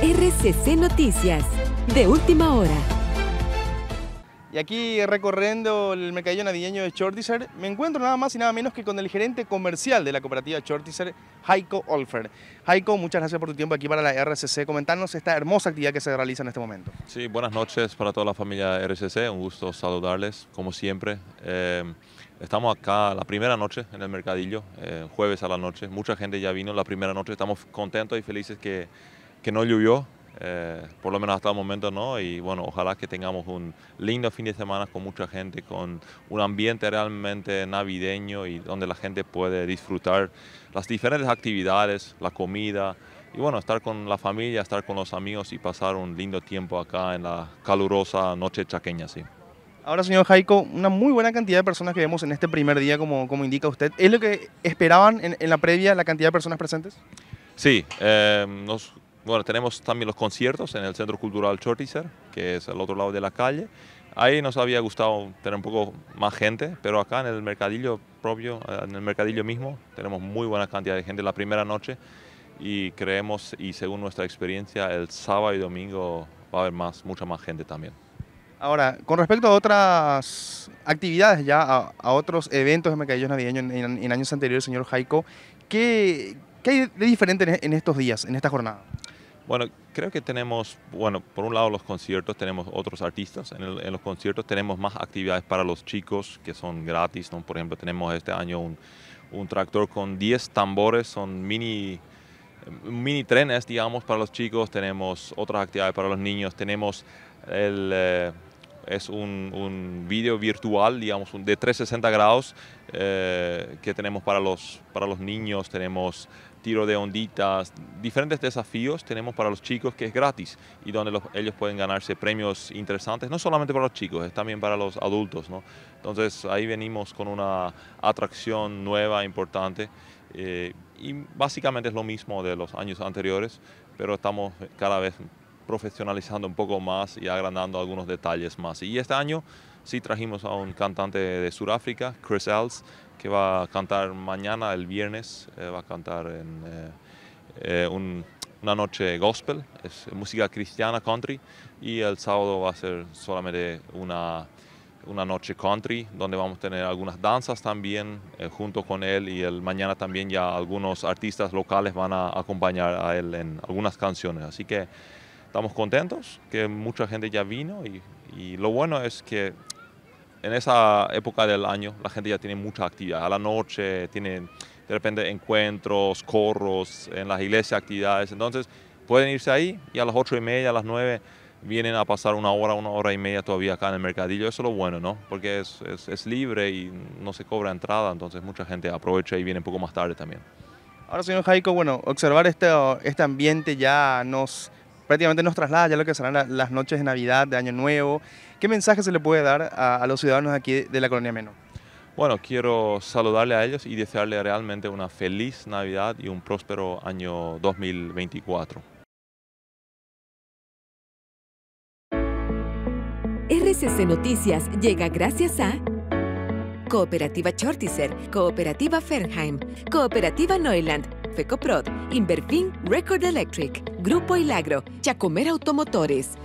RCC Noticias, de última hora. Y aquí recorriendo el mercadillo navideño de Chortizer, me encuentro nada más y nada menos que con el gerente comercial de la cooperativa Chortiser, Heiko Olfer. Heiko, muchas gracias por tu tiempo aquí para la RCC. Comentarnos esta hermosa actividad que se realiza en este momento. Sí, buenas noches para toda la familia RCC. Un gusto saludarles, como siempre. Eh, estamos acá la primera noche en el mercadillo, eh, jueves a la noche. Mucha gente ya vino la primera noche. Estamos contentos y felices que que no llovió, eh, por lo menos hasta el momento no, y bueno, ojalá que tengamos un lindo fin de semana con mucha gente, con un ambiente realmente navideño y donde la gente puede disfrutar las diferentes actividades, la comida, y bueno, estar con la familia, estar con los amigos y pasar un lindo tiempo acá en la calurosa noche chaqueña, sí. Ahora, señor Jaico, una muy buena cantidad de personas que vemos en este primer día, como, como indica usted. ¿Es lo que esperaban en, la previa la cantidad de personas presentes? Sí, eh, nos bueno, tenemos también los conciertos en el Centro Cultural Chortizer, que es al otro lado de la calle. Ahí nos había gustado tener un poco más gente, pero acá en el mercadillo propio, eh, en el mercadillo mismo, tenemos muy buena cantidad de gente la primera noche y creemos y según nuestra experiencia el sábado y domingo va a haber más, mucha más gente también. Ahora, con respecto a otras actividades ya, a, otros eventos de mercadillos navideños en, años anteriores, señor Jaico, ¿qué, hay de diferente en estos días, en esta jornada? Bueno, creo que tenemos, bueno, por un lado los conciertos, tenemos otros artistas. En, los conciertos tenemos más actividades para los chicos que son gratis, Por ejemplo, tenemos este año un, tractor con 10 tambores, son mini, mini trenes, digamos, para los chicos. Tenemos otras actividades para los niños. Tenemos el... Eh, es un, un vídeo virtual, digamos, de 360 grados eh, que tenemos para los, para los niños, tenemos tiro de onditas, diferentes desafíos tenemos para los chicos que es gratis y donde ellos pueden ganarse premios interesantes, no solamente para los chicos, es también para los adultos. Entonces ahí venimos con una atracción nueva, importante. Eh, y básicamente es lo mismo de los años anteriores, pero estamos cada vez profesionalizando un poco más y agrandando algunos detalles más. Y este año sí trajimos a un cantante de Sudáfrica, Chris Els, que va a cantar mañana, el viernes, eh, va a cantar en eh, eh, una noche gospel, es música cristiana country, y el sábado va a ser solamente una, una noche country, donde vamos a tener algunas danzas también junto con él, y el mañana también ya algunos artistas locales van a acompañar a él en algunas canciones, así que estamos contentos que mucha gente ya vino y, lo bueno es que en esa época del año la gente ya tiene mucha actividad. A la noche tienen de repente encuentros, corros, en las iglesias actividades. Entonces pueden irse ahí y a las ocho y media, a las nueve vienen a pasar una hora, una hora y media todavía acá en el mercadillo. Eso es lo bueno, ¿no? Porque es, libre y no se cobra entrada, entonces mucha gente aprovecha y viene un poco más tarde también. Ahora, señor Jaico, bueno, observar este, este ambiente ya nos prácticamente nos traslada ya lo que serán las noches de Navidad, de Año Nuevo. ¿Qué mensaje se le puede dar a, los ciudadanos aquí de la colonia Menor? Bueno, quiero saludarle a ellos y desearle realmente una feliz Navidad y un próspero año 2024. RCC Noticias llega gracias a Cooperativa Chortiser, Cooperativa Fernheim, Cooperativa Neuland, Fecoprod, Inverfin Record Electric, Grupo Ilagro, Chacomer Automotores.